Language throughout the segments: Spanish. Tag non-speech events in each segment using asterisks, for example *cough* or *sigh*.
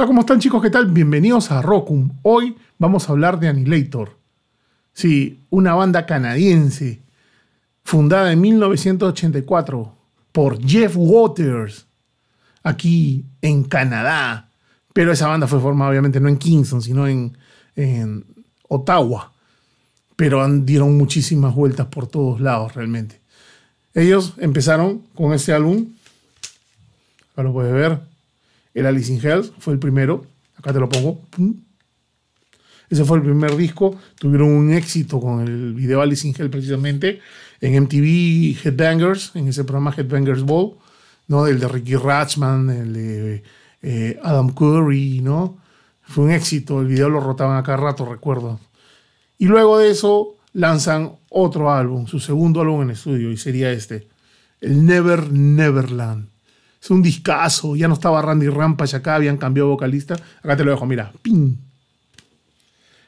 Hola, ¿cómo están chicos? ¿Qué tal? Bienvenidos a Rockum. Hoy vamos a hablar de Annihilator. Sí, una banda canadiense fundada en 1984 por Jeff Waters aquí en Canadá. Pero esa banda fue formada obviamente no en Kingston, sino en, Ottawa. Pero dieron muchísimas vueltas por todos lados realmente. Ellos empezaron con este álbum. Ahora lo puedes ver el Alice in Hell fue el primero. Acá te lo pongo. Ese fue el primer disco. Tuvieron un éxito con el video Alice in Hell precisamente en MTV Headbangers, en ese programa Headbangers Ball, ¿no? El de Ricky Ratchman, el de eh, Adam Curry, ¿no? Fue un éxito. El video lo rotaban acá rato, recuerdo. Y luego de eso lanzan otro álbum, su segundo álbum en estudio, y sería este, el Never Neverland es un discazo, ya no estaba Randy ya acá, habían cambiado vocalista. Acá te lo dejo, mira, pin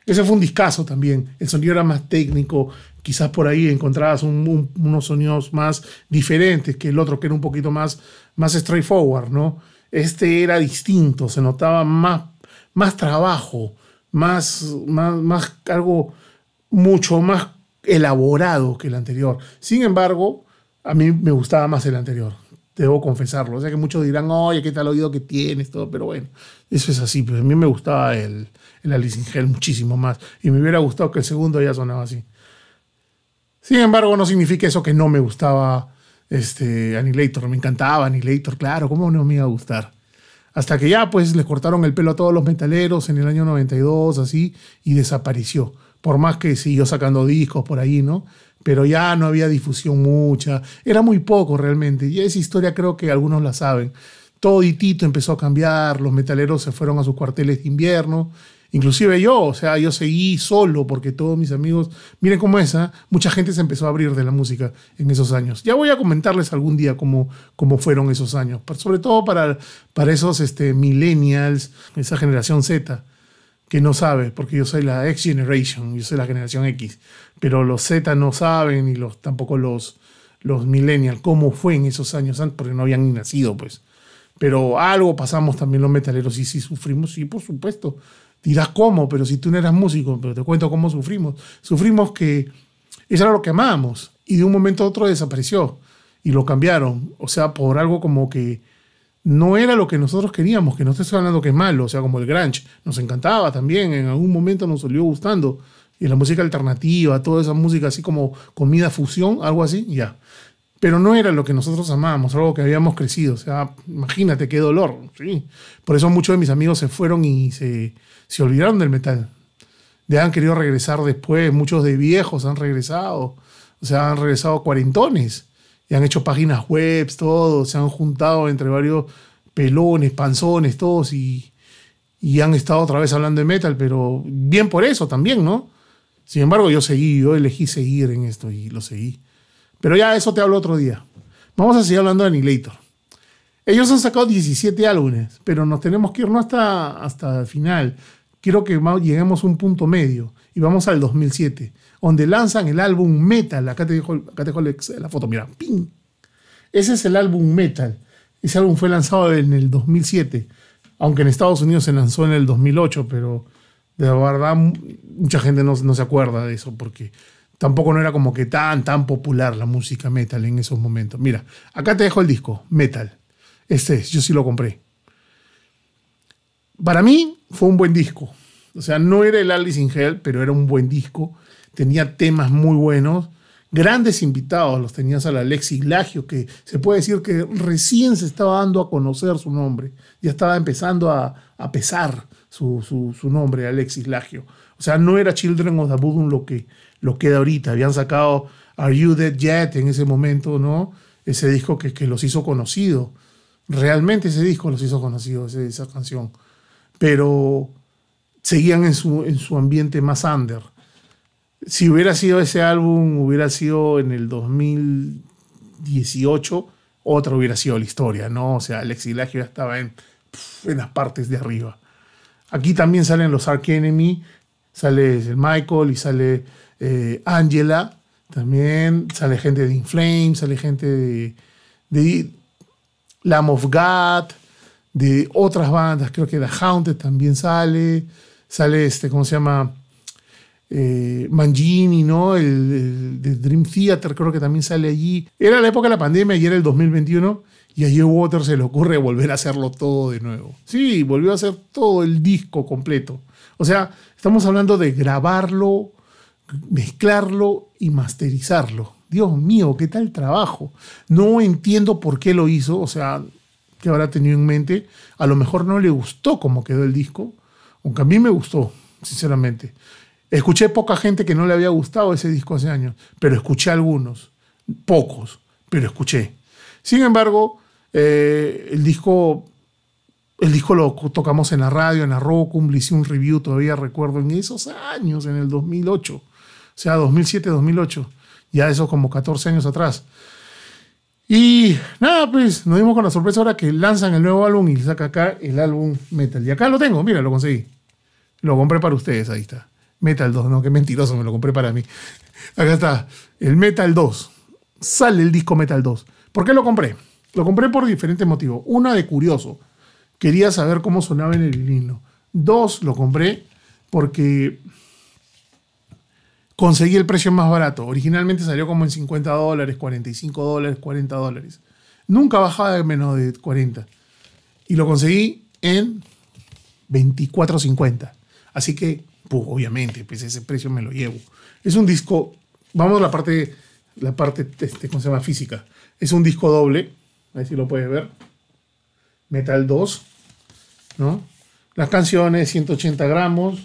Ese fue un discazo también. El sonido era más técnico. Quizás por ahí encontrabas unos sonidos más diferentes que el otro, que era un poquito más, más straightforward, ¿no? Este era distinto, se notaba más, más trabajo, más, más algo mucho más elaborado que el anterior. Sin embargo, a mí me gustaba más el anterior debo confesarlo. O sea que muchos dirán, oye, ¿qué tal oído que tienes? Todo, pero bueno, eso es así. Pues a mí me gustaba el, el Alice in muchísimo más. Y me hubiera gustado que el segundo ya sonaba así. Sin embargo, no significa eso que no me gustaba este, Annihilator. Me encantaba Annihilator, claro, ¿cómo no me iba a gustar? Hasta que ya, pues, les cortaron el pelo a todos los metaleros en el año 92, así, y desapareció por más que siguió sacando discos por ahí, ¿no? Pero ya no había difusión mucha, era muy poco realmente, y esa historia creo que algunos la saben. Todo Tito empezó a cambiar, los metaleros se fueron a sus cuarteles de invierno, inclusive yo, o sea, yo seguí solo porque todos mis amigos, miren cómo esa, ¿ah? mucha gente se empezó a abrir de la música en esos años. Ya voy a comentarles algún día cómo, cómo fueron esos años, sobre todo para, para esos este, millennials, esa generación Z que no sabe, porque yo soy la X Generation, yo soy la generación X, pero los Z no saben y los, tampoco los, los millennials, cómo fue en esos años antes, porque no habían nacido, pues. Pero algo pasamos también los metaleros y si sufrimos, y por supuesto. Dirás cómo, pero si tú no eras músico, pero te cuento cómo sufrimos. Sufrimos que eso era lo que amábamos y de un momento a otro desapareció y lo cambiaron. O sea, por algo como que no era lo que nosotros queríamos, que no estoy hablando que es malo, o sea, como el grunge, nos encantaba también, en algún momento nos salió gustando, y la música alternativa, toda esa música así como comida fusión, algo así, ya. Pero no era lo que nosotros amábamos, algo que habíamos crecido, o sea, imagínate qué dolor, sí. Por eso muchos de mis amigos se fueron y se, se olvidaron del metal. De han querido regresar después, muchos de viejos han regresado, o sea, han regresado cuarentones han hecho páginas web, todo, se han juntado entre varios pelones, panzones, todos, y, han estado otra vez hablando de metal, pero bien por eso también, ¿no? Sin embargo, yo seguí, yo elegí seguir en esto y lo seguí. Pero ya eso te hablo otro día. Vamos a seguir hablando de Annihilator. Ellos han sacado 17 álbumes, pero nos tenemos que irnos hasta, hasta el final quiero que lleguemos a un punto medio. Y vamos al 2007, donde lanzan el álbum Metal. Acá te dejo, la foto, mira, ¡ping! Ese es el álbum Metal. Ese álbum fue lanzado en el 2007, aunque en Estados Unidos se lanzó en el 2008, pero de verdad mucha gente no, se acuerda de eso porque tampoco no era como que tan, tan popular la música metal en esos momentos. Mira, acá te dejo el disco, Metal. Este es, yo sí lo compré para mí fue un buen disco. O sea, no era el Alice in Hell, pero era un buen disco. Tenía temas muy buenos. Grandes invitados los tenías al Alexis lagio que se puede decir que recién se estaba dando a conocer su nombre. Ya estaba empezando a, pesar su, su, nombre, Alexis lagio O sea, no era Children of the Bodom lo que, lo queda ahorita. Habían sacado Are You Dead Yet en ese momento, ¿no? Ese disco que, que los hizo conocido. Realmente ese disco los hizo conocidos, esa canción pero seguían en su, ambiente más under. Si hubiera sido ese álbum, hubiera sido en el 2018, otra hubiera sido la historia, ¿no? O sea, el exilagio ya estaba en, en las partes de arriba. Aquí también salen los Ark Enemy, sale Michael y sale eh, Angela, también sale gente de Inflame, sale gente de, de Lamb of God, de otras bandas, creo que The Haunted también sale, sale este, ¿cómo se llama? Eh, Mangini, ¿no? El, Dream Theater creo que también sale allí. Era la época de la pandemia y era el 2021 y a Joe Water se le ocurre volver a hacerlo todo de nuevo. Sí, volvió a hacer todo el disco completo. O sea, estamos hablando de grabarlo, mezclarlo y masterizarlo. Dios mío, qué tal trabajo. No entiendo por qué lo hizo, o sea, que habrá tenido en mente, a lo mejor no le gustó como quedó el disco, aunque a mí me gustó, sinceramente. Escuché poca gente que no le había gustado ese disco hace años, pero escuché algunos, pocos, pero escuché. Sin embargo, eh, el disco el disco lo tocamos en la radio, en la rock, le hice un review, todavía recuerdo, en esos años, en el 2008, o sea, 2007-2008, ya eso como 14 años atrás. Y nada, pues nos dimos con la sorpresa ahora que lanzan el nuevo álbum y saca acá el álbum Metal. Y acá lo tengo, mira, lo conseguí. Lo compré para ustedes, ahí está. Metal 2, no, qué mentiroso, me lo compré para mí. Acá está, el Metal 2. Sale el disco Metal 2. ¿Por qué lo compré? Lo compré por diferentes motivos. Una de curioso, quería saber cómo sonaba en el vinilo. Dos, lo compré porque conseguí el precio más barato. Originalmente salió como en 50 dólares, 45 dólares, 40 dólares. Nunca bajaba de menos de 40. Y lo conseguí en 24.50. Así que, pues, obviamente, pues ese precio me lo llevo. Es un disco, vamos a la parte, la parte este, ¿cómo se llama? Física. Es un disco doble, a ver si lo puedes ver. Metal 2, ¿no? Las canciones, 180 gramos,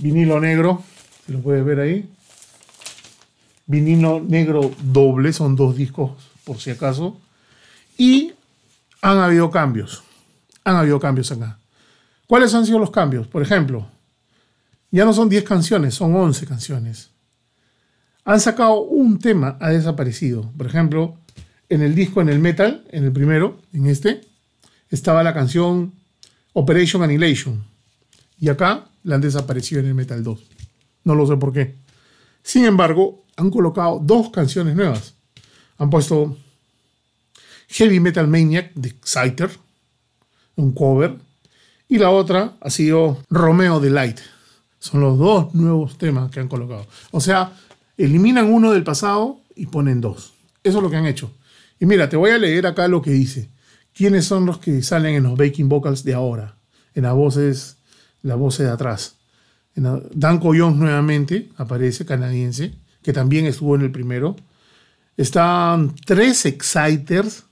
vinilo negro, se lo puedes ver ahí. Vinilo negro doble, son dos discos por si acaso. Y han habido cambios. Han habido cambios acá. ¿Cuáles han sido los cambios? Por ejemplo, ya no son 10 canciones, son 11 canciones. Han sacado un tema, ha desaparecido. Por ejemplo, en el disco, en el metal, en el primero, en este, estaba la canción Operation Annihilation. Y acá la han desaparecido en el Metal 2. No lo sé por qué. Sin embargo, han colocado dos canciones nuevas. Han puesto Heavy Metal Maniac de Exciter, un cover, y la otra ha sido Romeo de Light. Son los dos nuevos temas que han colocado. O sea, eliminan uno del pasado y ponen dos. Eso es lo que han hecho. Y mira, te voy a leer acá lo que dice. ¿Quiénes son los que salen en los Baking vocals de ahora? En las voces la voz de atrás. Dan Jones nuevamente aparece, canadiense, que también estuvo en el primero. Están tres Exciters,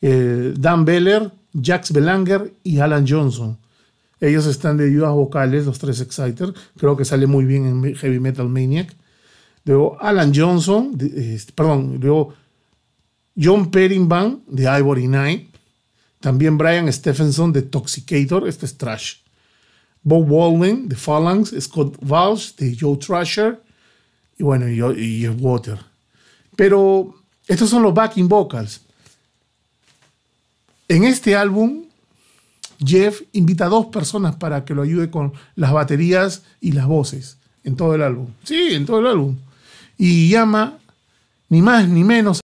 eh, Dan Beller, Jax Belanger y Alan Johnson. Ellos están de ayudas vocales, los tres Exciters. Creo que sale muy bien en Heavy Metal Maniac. Luego Alan Johnson, este, perdón, luego John Perrinban de Ivory Night. También Brian Stephenson de Toxicator, este es trash. Bob Walden de Phalanx, Scott Walsh de Joe Trasher y bueno, y, Water. Pero estos son los backing vocals. En este álbum, Jeff invita a dos personas para que lo ayude con las baterías y las voces en todo el álbum. Sí, en todo el álbum. Y llama ni más ni menos.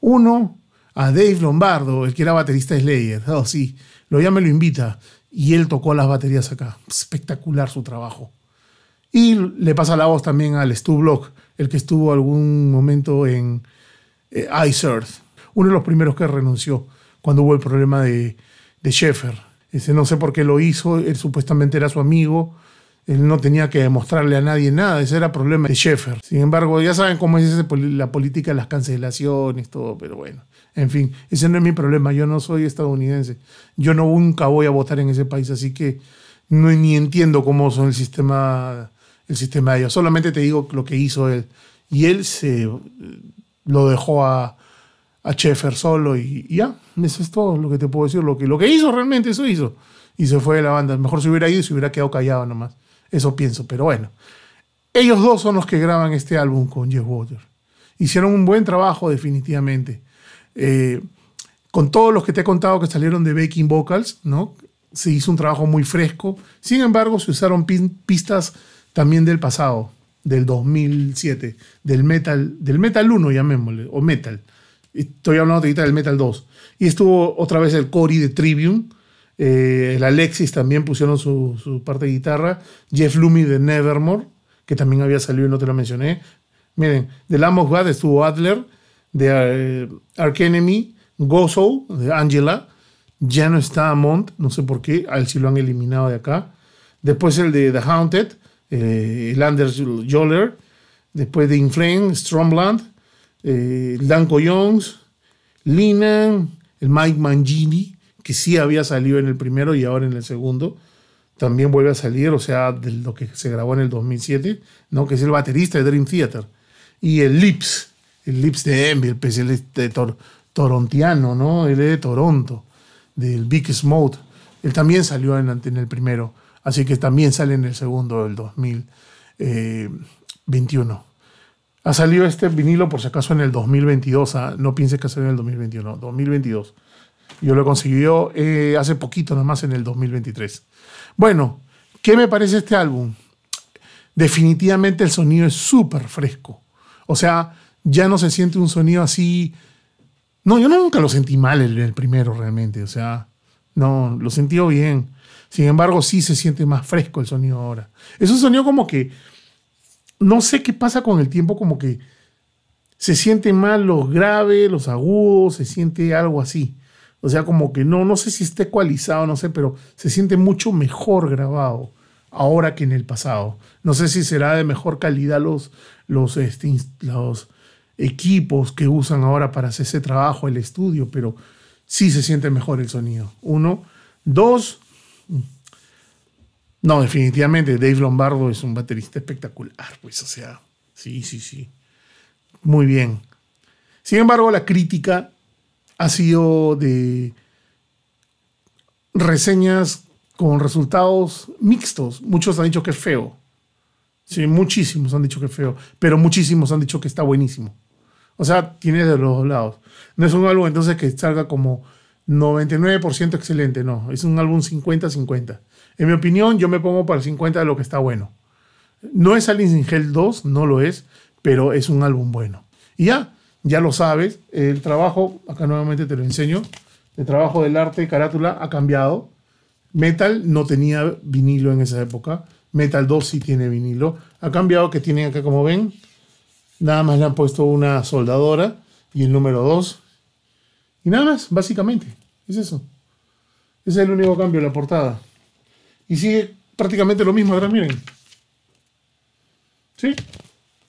Uno, a Dave Lombardo, el que era baterista de Slayer. Oh, sí, lo llama y lo invita y él tocó las baterías acá. Espectacular su trabajo. Y le pasa la voz también al Stu Block, el que estuvo algún momento en eh, Ice Earth, uno de los primeros que renunció cuando hubo el problema de, de Sheffer. Ese no sé por qué lo hizo, él supuestamente era su amigo, él no tenía que demostrarle a nadie nada, ese era problema de Schaeffer. Sin embargo, ya saben cómo es la política, las cancelaciones, todo, pero bueno. En fin, ese no es mi problema, yo no soy estadounidense. Yo no, nunca voy a votar en ese país, así que no, ni entiendo cómo son el sistema, el sistema de ellos. Solamente te digo lo que hizo él. Y él se eh, lo dejó a, a solo y, ya, eso es todo lo que te puedo decir. Lo que, lo que hizo realmente, eso hizo. Y se fue de la banda. Mejor se hubiera ido y se hubiera quedado callado nomás. Eso pienso, pero bueno. Ellos dos son los que graban este álbum con Jeff Water. Hicieron un buen trabajo definitivamente. Eh, con todos los que te he contado que salieron de Baking Vocals, ¿no? Se hizo un trabajo muy fresco. Sin embargo, se usaron pistas también del pasado, del 2007, del Metal, del Metal 1, llamémosle, o Metal. Estoy hablando ahorita del Metal 2. Y estuvo otra vez el Cory de Trivium, eh, el Alexis también pusieron su, parte de guitarra, Jeff Lumi de Nevermore, que también había salido y no te lo mencioné. Miren, de Lamb of God estuvo Adler, de eh, Ark Gozo, de Angela, ya no está Amont, no sé por qué, a él lo han eliminado de acá. Después el de The Haunted, eh, el Anders Joller, después de Inflame, Stromland, eh, Jones, Linan, el Mike Mangini, que sí había salido en el primero y ahora en el segundo, también vuelve a salir, o sea, de lo que se grabó en el 2007, ¿no? que es el baterista de Dream Theater. Y el Lips, el Lips de Envy, el especialista pues, torontiano, ¿no? Él es de Toronto, del Big Smoke. Él también salió en, el primero, así que también sale en el segundo del 2021. Eh, ha salido este vinilo, por si acaso, en el 2022. Ah, no pienses que salió en el 2021, 2022. Yo lo consiguió eh, hace poquito nomás en el 2023. Bueno, ¿qué me parece este álbum? Definitivamente el sonido es súper fresco. O sea, ya no se siente un sonido así. No, yo nunca lo sentí mal el, primero realmente. O sea, no, lo sentí bien. Sin embargo, sí se siente más fresco el sonido ahora. Es un sonido como que. No sé qué pasa con el tiempo, como que se siente mal los graves, los agudos, se siente algo así. O sea, como que no, no sé si esté ecualizado, no sé, pero se siente mucho mejor grabado ahora que en el pasado. No sé si será de mejor calidad los, los, este, los equipos que usan ahora para hacer ese trabajo, el estudio, pero sí se siente mejor el sonido. Uno. Dos. No, definitivamente Dave Lombardo es un baterista espectacular, pues, o sea, sí, sí, sí. Muy bien. Sin embargo, la crítica ha sido de reseñas con resultados mixtos. Muchos han dicho que es feo. Sí, muchísimos han dicho que es feo, pero muchísimos han dicho que está buenísimo. O sea, tiene de los dos lados. No es un álbum entonces que salga como 99% excelente, no. Es un álbum 50-50. En mi opinión, yo me pongo para el 50 de lo que está bueno. No es Alice in Hell 2, no lo es, pero es un álbum bueno. Y ya, ya lo sabes, el trabajo, acá nuevamente te lo enseño, el trabajo del arte carátula ha cambiado. Metal no tenía vinilo en esa época, Metal 2 sí tiene vinilo. Ha cambiado que tienen acá, como ven, nada más le han puesto una soldadora y el número 2. Y nada más, básicamente, es eso. Ese es el único cambio, la portada. Y sigue prácticamente lo mismo ahora miren. ¿Sí?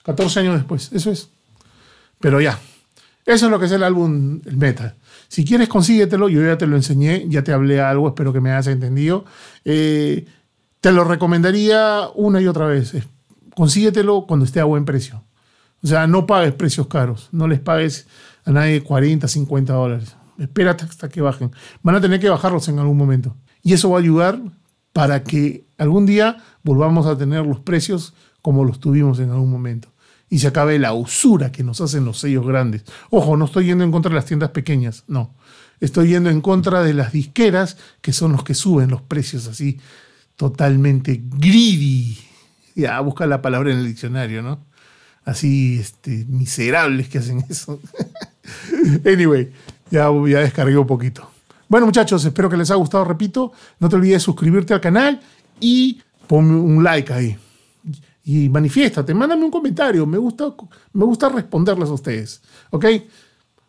14 años después, eso es. Pero ya, eso es lo que es el álbum el Meta. Si quieres, consíguetelo. Yo ya te lo enseñé, ya te hablé algo, espero que me hayas entendido. Eh, te lo recomendaría una y otra vez. Consíguetelo cuando esté a buen precio. O sea, no pagues precios caros. No les pagues a nadie 40, 50 dólares. Espérate hasta que bajen. Van a tener que bajarlos en algún momento. Y eso va a ayudar para que algún día volvamos a tener los precios como los tuvimos en algún momento y se acabe la usura que nos hacen los sellos grandes. Ojo, no estoy yendo en contra de las tiendas pequeñas, no. Estoy yendo en contra de las disqueras, que son los que suben los precios así, totalmente greedy. Ya, busca la palabra en el diccionario, ¿no? Así, este, miserables que hacen eso. *laughs* anyway, ya, ya descargué un poquito. Bueno, muchachos, espero que les haya gustado, repito. No te olvides suscribirte al canal y ponme un like ahí y manifiestate, mándame un comentario, me gusta, me gusta responderles a ustedes, ¿ok?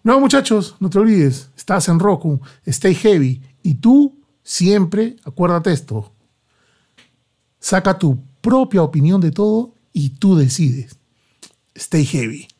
No, muchachos, no te olvides, estás en Roku, stay heavy y tú siempre, acuérdate esto, saca tu propia opinión de todo y tú decides. Stay heavy.